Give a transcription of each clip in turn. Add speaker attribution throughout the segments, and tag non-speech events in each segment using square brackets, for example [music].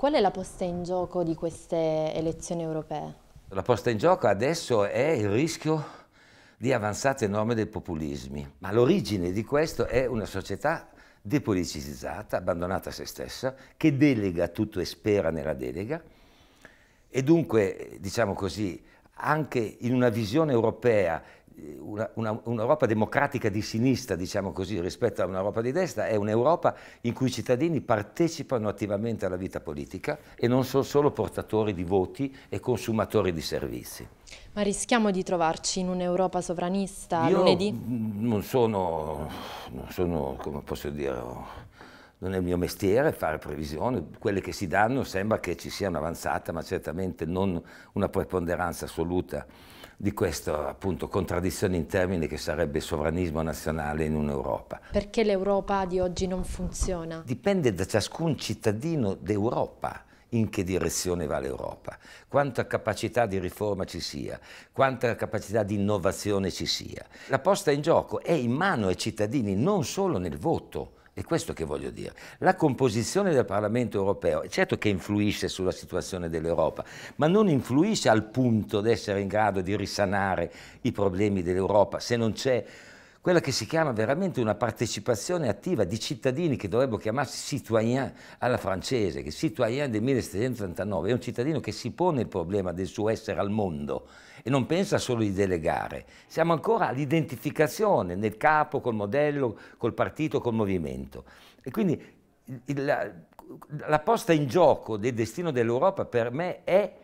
Speaker 1: Qual è la posta in gioco di queste elezioni europee?
Speaker 2: La posta in gioco adesso è il rischio di avanzate norme dei populismi, ma l'origine di questo è una società depoliticizzata, abbandonata a se stessa, che delega tutto e spera nella delega e dunque, diciamo così, anche in una visione europea un'Europa democratica di sinistra, diciamo così, rispetto a un'Europa di destra, è un'Europa in cui i cittadini partecipano attivamente alla vita politica e non sono solo portatori di voti e consumatori di servizi.
Speaker 1: Ma rischiamo di trovarci in un'Europa sovranista Io lunedì?
Speaker 2: Non sono, non sono, come posso dire, non è il mio mestiere fare previsioni, quelle che si danno sembra che ci sia un'avanzata, ma certamente non una preponderanza assoluta di questa appunto contraddizione in termini che sarebbe il sovranismo nazionale in un'Europa.
Speaker 1: Perché l'Europa di oggi non funziona?
Speaker 2: Dipende da ciascun cittadino d'Europa in che direzione va l'Europa, quanta capacità di riforma ci sia, quanta capacità di innovazione ci sia. La posta in gioco è in mano ai cittadini non solo nel voto, è questo che voglio dire. La composizione del Parlamento europeo, certo che influisce sulla situazione dell'Europa, ma non influisce al punto di essere in grado di risanare i problemi dell'Europa se non c'è quella che si chiama veramente una partecipazione attiva di cittadini che dovrebbero chiamarsi citoyen alla francese, che citoyen del 1739 è un cittadino che si pone il problema del suo essere al mondo e non pensa solo di delegare. Siamo ancora all'identificazione nel capo, col modello, col partito, col movimento. E quindi il, la, la posta in gioco del destino dell'Europa per me è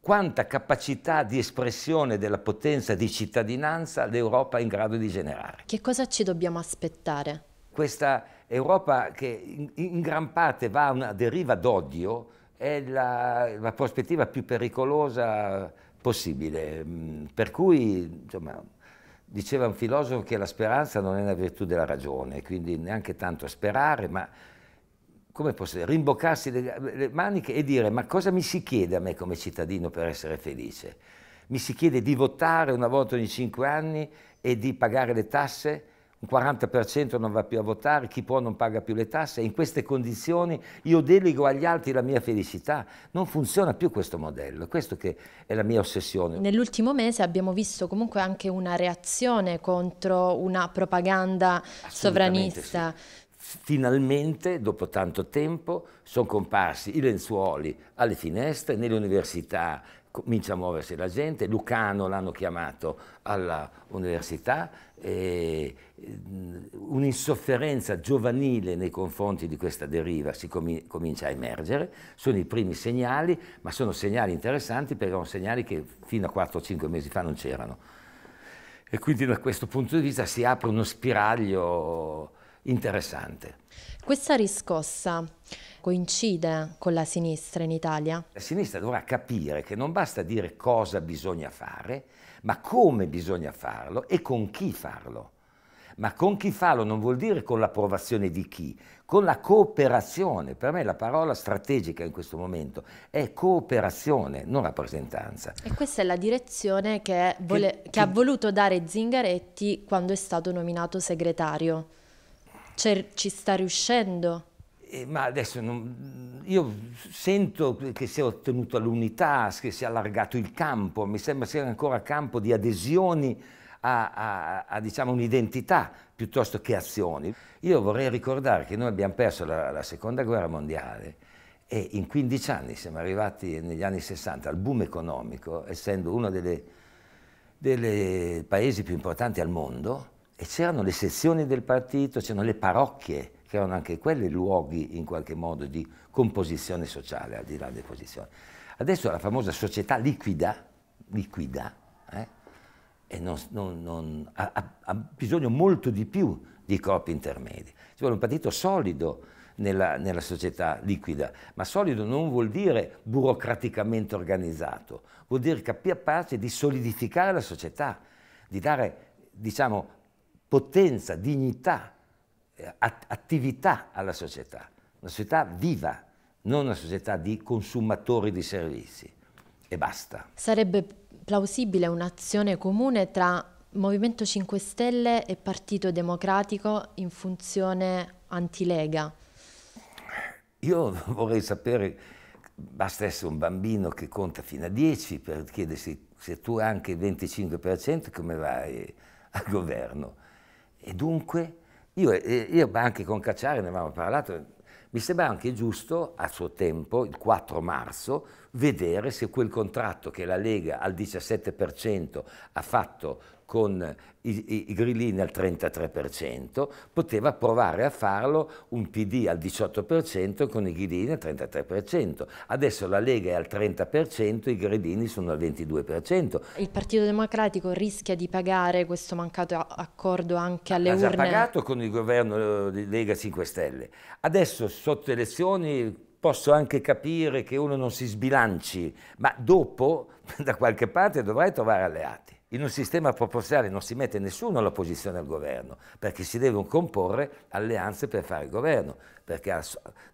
Speaker 2: quanta capacità di espressione della potenza di cittadinanza l'Europa è in grado di generare.
Speaker 1: Che cosa ci dobbiamo aspettare?
Speaker 2: Questa Europa che in, gran parte va a una deriva d'odio è la, la prospettiva più pericolosa possibile. Mm, per cui, insomma, diceva un filosofo che la speranza non è una virtù della ragione, quindi neanche tanto sperare, ma come posso dire, rimboccarsi le, le maniche e dire ma cosa mi si chiede a me come cittadino per essere felice? Mi si chiede di votare una volta ogni cinque anni e di pagare le tasse? un 40% non va più a votare, chi può non paga più le tasse, in queste condizioni io delego agli altri la mia felicità, non funziona più questo modello, questo che è la mia ossessione. Nell'ultimo mese
Speaker 1: abbiamo visto comunque anche una reazione contro una propaganda sovranista.
Speaker 2: Sì finalmente, dopo tanto tempo, sono comparsi i lenzuoli alle finestre, nelle università comincia a muoversi la gente, Lucano l'hanno chiamato alla università, mm, un'insofferenza giovanile nei confronti di questa deriva si com comincia a emergere, sono i primi segnali, ma sono segnali interessanti perché sono segnali che fino a 4-5 mesi fa non c'erano. E quindi da questo punto di vista si apre uno spiraglio interessante.
Speaker 1: Questa riscossa coincide con la sinistra in Italia?
Speaker 2: La sinistra dovrà capire che non basta dire cosa bisogna fare, ma come bisogna farlo e con chi farlo. Ma con chi farlo non vuol dire con l'approvazione di chi, con la cooperazione. Per me la parola strategica in questo momento è cooperazione, non rappresentanza.
Speaker 1: E questa è la direzione che, che, che ha voluto dare Zingaretti quando è stato nominato segretario. Cioè, ci sta riuscendo.
Speaker 2: Eh, ma adesso non, io sento che si è ottenuta l'unità, che si è allargato il campo, mi sembra sia ancora campo di adesioni a, a, a diciamo, un'identità piuttosto che azioni. Io vorrei ricordare che noi abbiamo perso la, la, seconda guerra mondiale e in 15 anni siamo arrivati negli anni 60 al boom economico, essendo uno dei paesi più importanti al mondo, e c'erano le sezioni del partito, c'erano le parrocchie, che erano anche quelle luoghi in qualche modo di composizione sociale, al di là delle posizioni. Adesso la famosa società liquida, liquida eh, e non, non, non, ha, ha, bisogno molto di più di corpi intermedi. Ci vuole un partito solido nella, nella società liquida, ma solido non vuol dire burocraticamente organizzato, vuol dire capace di solidificare la società, di dare diciamo, potenza, dignità, eh, attività alla società, una società viva, non una società di consumatori di servizi e basta.
Speaker 1: Sarebbe plausibile un'azione comune tra Movimento 5 Stelle e Partito Democratico in funzione antilega?
Speaker 2: Io vorrei sapere, basta essere un bambino che conta fino a 10 per chiedersi se tu hai anche il 25% come vai al governo e dunque, io, io anche con Cacciari ne avevamo parlato, mi sembra anche giusto a suo tempo, il 4 marzo, vedere se quel contratto che la Lega al 17% ha fatto con i, i, grillini al 33%, poteva provare a farlo un PD al 18% con i grillini al 33%. Adesso la Lega è al 30%, i grillini sono al 22%. Il Partito
Speaker 1: Democratico rischia di pagare questo mancato accordo anche alle urne? Ha già pagato
Speaker 2: con il governo eh, di Lega 5 Stelle. Adesso sotto elezioni posso anche capire che uno non si sbilanci, ma dopo [laughs] da qualche parte dovrai trovare alleati. In un sistema proporzionale non si mette nessuno all'opposizione al governo, perché si devono comporre alleanze per fare il governo, perché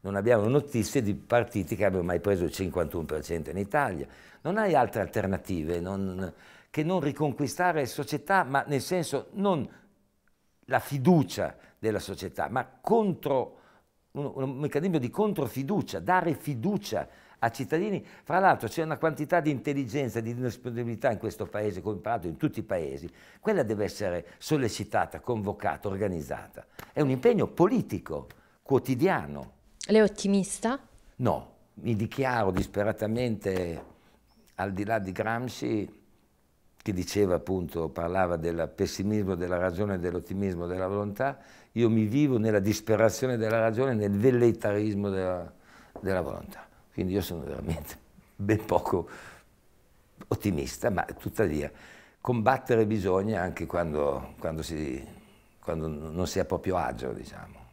Speaker 2: non abbiamo notizie di partiti che abbiano mai preso il 51% in Italia. Non hai altre alternative non, che non riconquistare società, ma nel senso non la fiducia della società, ma contro, un, un meccanismo di controfiducia, dare fiducia a cittadini. Fra l'altro c'è una quantità di intelligenza e di disponibilità in questo paese, come peraltro in tutti i paesi. Quella deve essere sollecitata, convocata, organizzata. È un impegno politico, quotidiano.
Speaker 1: Lei è ottimista?
Speaker 2: No, mi dichiaro disperatamente, al di là di Gramsci, che diceva appunto, parlava del pessimismo della ragione, e dell'ottimismo della volontà, io mi vivo nella disperazione della ragione, nel velleitarismo della, della volontà. Quindi io sono veramente [laughs] ben poco ottimista, ma tuttavia combattere bisogna anche quando, quando, si, quando non si è proprio agio, diciamo.